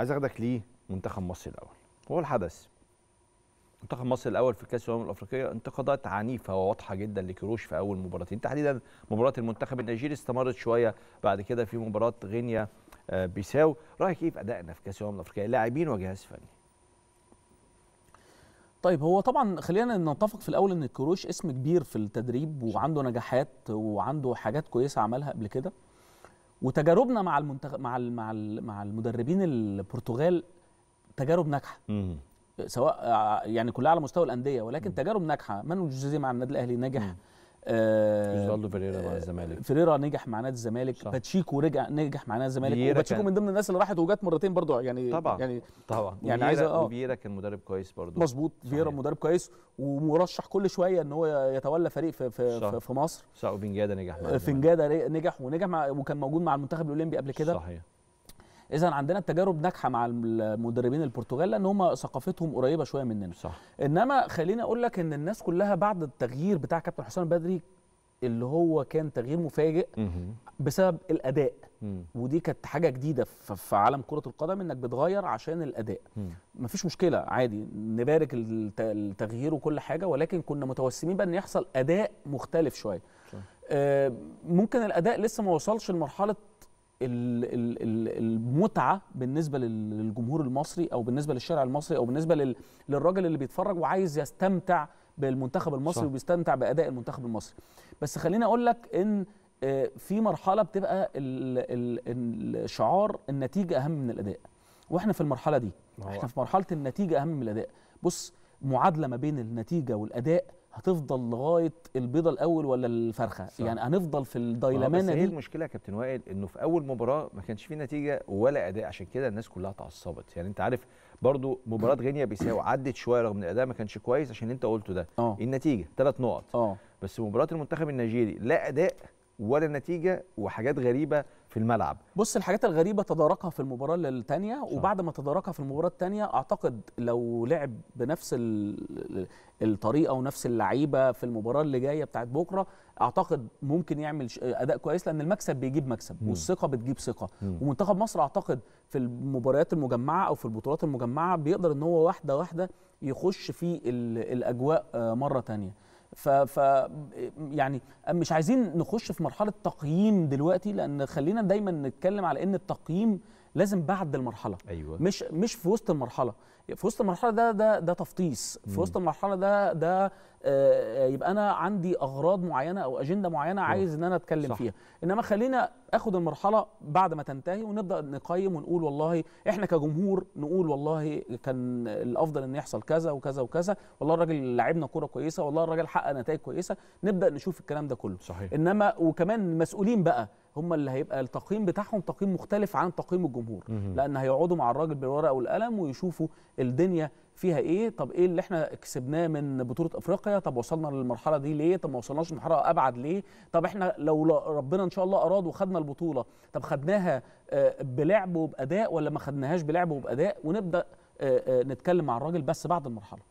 عايز اخدك ليه منتخب مصر الاول هو الحدث منتخب مصر الاول في كاس الامم الافريقيه انتقادات عنيفه وواضحه جدا لكروش في اول مباراتين يعني تحديدا مباراه المنتخب النيجيري استمرت شويه بعد كده في مباراه غينيا آه، بيساو رايك ايه في ادائنا في كاس الامم الافريقيه لاعبين وجهاز فني طيب هو طبعا خلينا نتفق في الاول ان الكروش اسم كبير في التدريب وعنده نجاحات وعنده حاجات كويسه عملها قبل كده وتجاربنا مع المنتخ... مع ال... مع ال... مع المدربين البرتغال تجارب ناجحه سواء يعني كلها على مستوى الانديه ولكن مم. تجارب ناجحه مانو جوزيه مع النادي الاهلي نجح مم. اوزوالدو آه، فيريرا مع آه، الزمالك فيريرا نجح مع نادي الزمالك باتشيكو رجع نجح مع نادي الزمالك باتشيكو من ضمن الناس اللي راحت وجات مرتين برضو يعني طبعا يعني طبعا يعني عايز اه فييرا كان مدرب كويس برضو مظبوط فييرا مدرب كويس ومرشح كل شويه ان هو يتولى فريق في في, صح. في مصر صح وفنجادا نجح مع فنجادا آه، نجح ونجح مع وكان موجود مع المنتخب الاولمبي قبل كده صحيح اذا عندنا تجارب ناجحه مع المدربين البرتغال لان هم ثقافتهم قريبه شويه مننا صح. انما خليني اقول لك ان الناس كلها بعد التغيير بتاع كابتن حسام بدري اللي هو كان تغيير مفاجئ بسبب الاداء ودي كانت حاجه جديده في عالم كره القدم انك بتغير عشان الاداء مفيش مشكله عادي نبارك التغيير وكل حاجه ولكن كنا متوسمين بقى يحصل اداء مختلف شويه آه، ممكن الاداء لسه ما وصلش لمرحله المتعه بالنسبه للجمهور المصري او بالنسبه للشارع المصري او بالنسبه للراجل اللي بيتفرج وعايز يستمتع بالمنتخب المصري صح. وبيستمتع باداء المنتخب المصري بس خليني اقول لك ان آه، في مرحله بتبقى الشعار النتيجه اهم من الاداء واحنا في المرحله دي احنا في مرحله النتيجه اهم من الاداء بص معادله ما بين النتيجه والاداء هتفضل لغايه البيضه الاول ولا الفرخه صح. يعني هنفضل في الديلمانه دي هي المشكله يا كابتن وائل انه في اول مباراه ما كانش في نتيجه ولا اداء عشان كده الناس كلها اتعصبت يعني انت عارف برضو مباراه غينيا بيساو عدت شويه رغم ان الاداء ما كانش كويس عشان انت قلته ده أوه. النتيجه ثلاث نقط أوه. بس مباراه المنتخب النيجيري لا اداء ولا نتيجه وحاجات غريبه في الملعب بص الحاجات الغريبه تداركها في المباراه الثانيه وبعد ما تداركها في المباراه الثانيه اعتقد لو لعب بنفس الطريقه ونفس اللعيبه في المباراه اللي جايه بتاعت بكره اعتقد ممكن يعمل اداء كويس لان المكسب بيجيب مكسب مم. والثقه بتجيب ثقه ومنتخب مصر اعتقد في المباريات المجمعه او في البطولات المجمعه بيقدر ان هو واحده واحده يخش في الاجواء آه، مره ثانيه ف, ف يعني مش عايزين نخش في مرحله تقييم دلوقتي لان خلينا دايما نتكلم على ان التقييم لازم بعد المرحله أيوة. مش مش في وسط المرحله في وسط المرحله ده ده ده تفطيس في وسط المرحله ده ده آه،, آه يبقى انا عندي اغراض معينه او اجنده معينه عايز ان انا اتكلم صح. فيها انما خلينا اخد المرحله بعد ما تنتهي ونبدا نقيم ونقول والله احنا كجمهور نقول والله كان الافضل ان يحصل كذا وكذا وكذا والله الراجل لعبنا كوره كويسه والله الراجل حقق نتائج كويسه نبدا نشوف الكلام ده كله صحيح. انما وكمان مسؤولين بقى هم اللي هيبقى التقييم بتاعهم تقييم مختلف عن تقييم الجمهور لان هيقعدوا مع الراجل بالورقه والقلم ويشوفوا الدنيا فيها ايه طب ايه اللي احنا كسبناه من بطوله افريقيا طب وصلنا للمرحله دي ليه طب ما وصلناش لمرحله ابعد ليه طب احنا لو ربنا ان شاء الله اراد وخدنا البطوله طب خدناها آه، بلعب وباداء ولا ما خدناهاش بلعب وباداء ونبدا آه، آه، نتكلم مع الراجل بس بعد المرحله